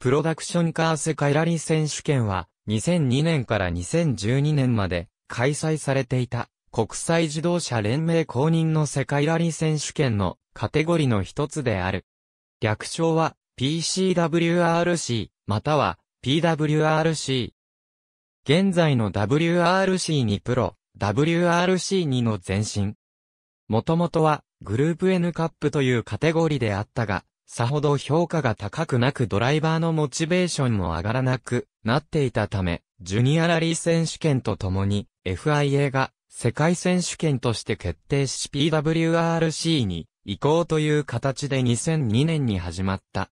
プロダクションカー世界ラリー選手権は、2002年から2012年まで開催されていた国際自動車連盟公認の世界ラリー選手権のカテゴリーの一つである。略称は PCWRC または PWRC。現在の WRC にプロ、WRC 2の前身。もともとはグループ N カップというカテゴリーであったが、さほど評価が高くなくドライバーのモチベーションも上がらなくなっていたため、ジュニアラリー選手権とともに FIA が世界選手権として決定し PWRC に移行という形で2002年に始まった。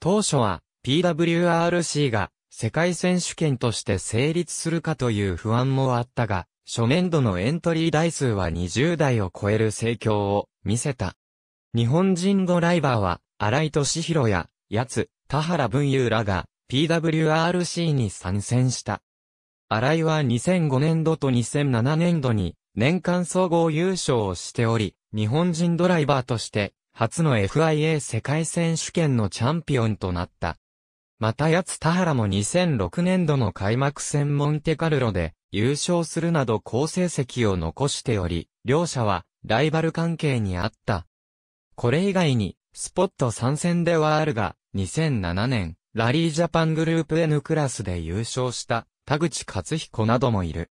当初は PWRC が世界選手権として成立するかという不安もあったが、初年度のエントリー台数は20台を超える盛況を見せた。日本人ドライバーは新井敏弘や、八つ、田原文雄らが、PWRC に参戦した。新井は2005年度と2007年度に、年間総合優勝をしており、日本人ドライバーとして、初の FIA 世界選手権のチャンピオンとなった。また八つ田原も2006年度の開幕戦モンテカルロで優勝するなど好成績を残しており、両者はライバル関係にあった。これ以外にスポット参戦ではあるが、2007年、ラリージャパングループ N クラスで優勝した田口克彦などもいる。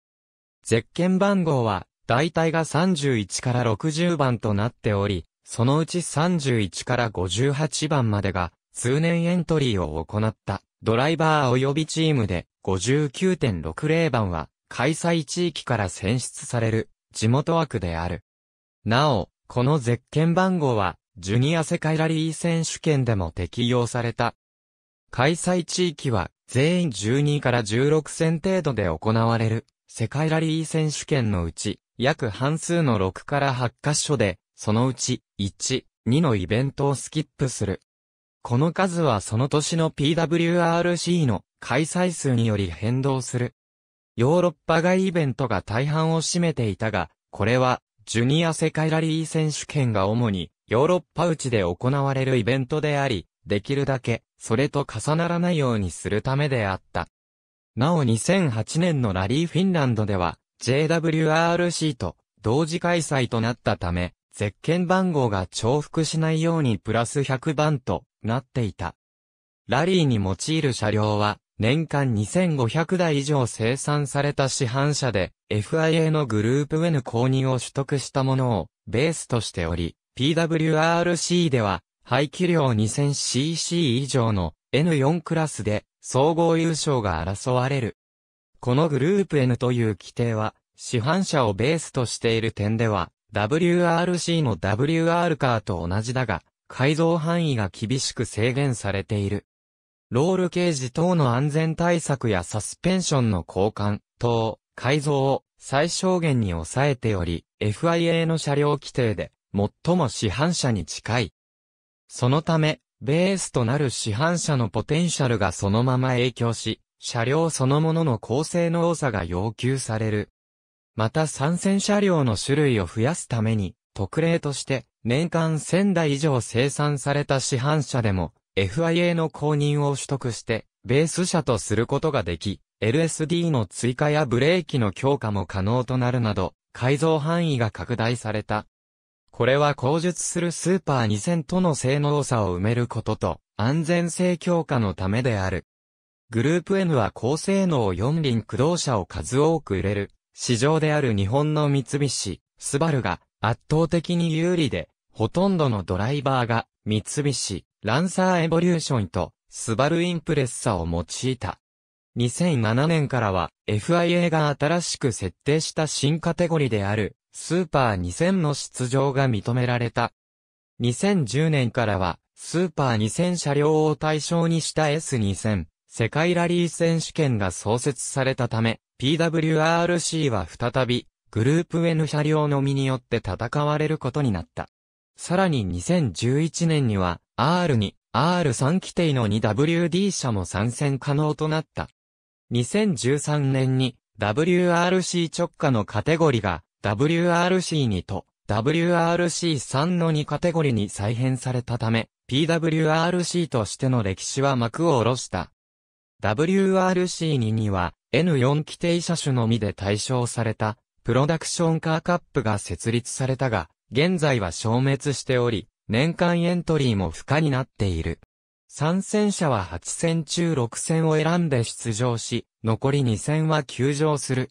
ゼッケン番号は、大体が31から60番となっており、そのうち31から58番までが、通年エントリーを行ったドライバー及びチームで59.60番は開催地域から選出される地元枠である。なお、この絶ッ番号はジュニア世界ラリー選手権でも適用された。開催地域は全員12から16戦程度で行われる世界ラリー選手権のうち約半数の6から8カ所でそのうち1、2のイベントをスキップする。この数はその年の PWRC の開催数により変動する。ヨーロッパ外イベントが大半を占めていたが、これはジュニア世界ラリー選手権が主にヨーロッパ内で行われるイベントであり、できるだけ、それと重ならないようにするためであった。なお2008年のラリーフィンランドでは、JWRC と同時開催となったため、ゼッケン番号が重複しないようにプラス100番となっていた。ラリーに用いる車両は、年間2500台以上生産された市販車で、FIA のグループ N 購入を取得したものをベースとしており、PWRC では、排気量 2000cc 以上の N4 クラスで総合優勝が争われる。このグループ N という規定は、市販車をベースとしている点では、WRC の WR カーと同じだが、改造範囲が厳しく制限されている。ロールケージ等の安全対策やサスペンションの交換等、改造を最小限に抑えており、FIA の車両規定で最も市販車に近い。そのため、ベースとなる市販車のポテンシャルがそのまま影響し、車両そのものの構成の多さが要求される。また参戦車両の種類を増やすために、特例として、年間1000台以上生産された市販車でも、FIA の公認を取得して、ベース車とすることができ、LSD の追加やブレーキの強化も可能となるなど、改造範囲が拡大された。これは後述するスーパー2000との性能差を埋めることと、安全性強化のためである。グループ N は高性能4輪駆動車を数多く売れる、市場である日本の三菱、スバルが圧倒的に有利で、ほとんどのドライバーが三菱、ランサーエボリューションとスバルインプレッサを用いた。2007年からは FIA が新しく設定した新カテゴリーであるスーパー2000の出場が認められた。2010年からは、スーパー2000車両を対象にした S2000、世界ラリー選手権が創設されたため、PWRC は再び、グループ N 車両のみによって戦われることになった。さらに2011年には、R2、R3 規定の 2WD 車も参戦可能となった。2013年に、WRC 直下のカテゴリが、WRC 2と WRC3 の2カテゴリに再編されたため、PWRC としての歴史は幕を下ろした。WRC2 には N4 規定車種のみで対象されたプロダクションカーカップが設立されたが、現在は消滅しており、年間エントリーも不可になっている。参戦者は8戦中6戦を選んで出場し、残り2戦は休場する。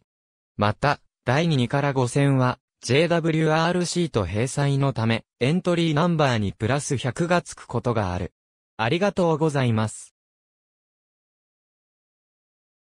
また、第2からラ5戦は、JWRC と閉鎖のため、エントリーナンバーにプラス100がつくことがある。ありがとうございます。